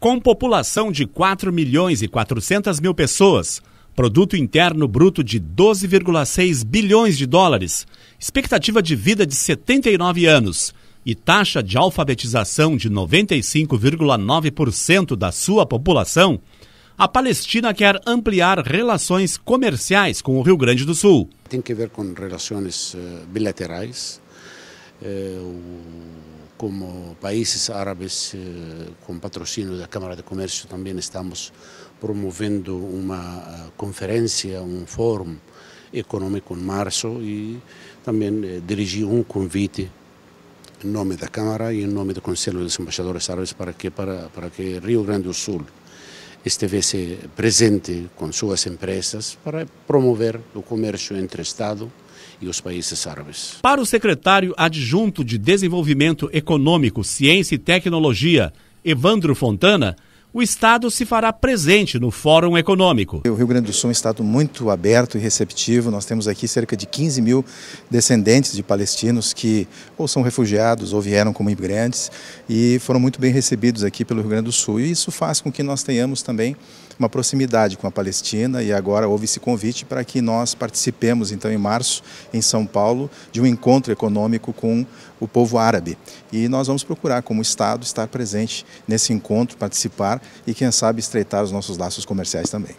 Com população de 4 milhões e 400 mil pessoas, produto interno bruto de 12,6 bilhões de dólares, expectativa de vida de 79 anos e taxa de alfabetização de 95,9% da sua população, a Palestina quer ampliar relações comerciais com o Rio Grande do Sul. Tem que ver com relações eh, bilaterais eh, como países árabes, eh, com patrocínio da Câmara de Comércio, também estamos promovendo uma eh, conferência, um fórum econômico em março e também dirigi um convite em nome da Câmara e em nome do Conselho dos Embaixadores Árabes para que, para, para que Rio Grande do Sul estivesse presente com suas empresas para promover o comércio entre Estado e os países árabes. Para o secretário adjunto de Desenvolvimento Econômico, Ciência e Tecnologia, Evandro Fontana, o Estado se fará presente no Fórum Econômico. O Rio Grande do Sul é um Estado muito aberto e receptivo. Nós temos aqui cerca de 15 mil descendentes de palestinos que ou são refugiados ou vieram como imigrantes e foram muito bem recebidos aqui pelo Rio Grande do Sul. E isso faz com que nós tenhamos também uma proximidade com a Palestina e agora houve esse convite para que nós participemos, então, em março, em São Paulo, de um encontro econômico com o povo árabe. E nós vamos procurar, como Estado, estar presente nesse encontro, participar e, quem sabe, estreitar os nossos laços comerciais também.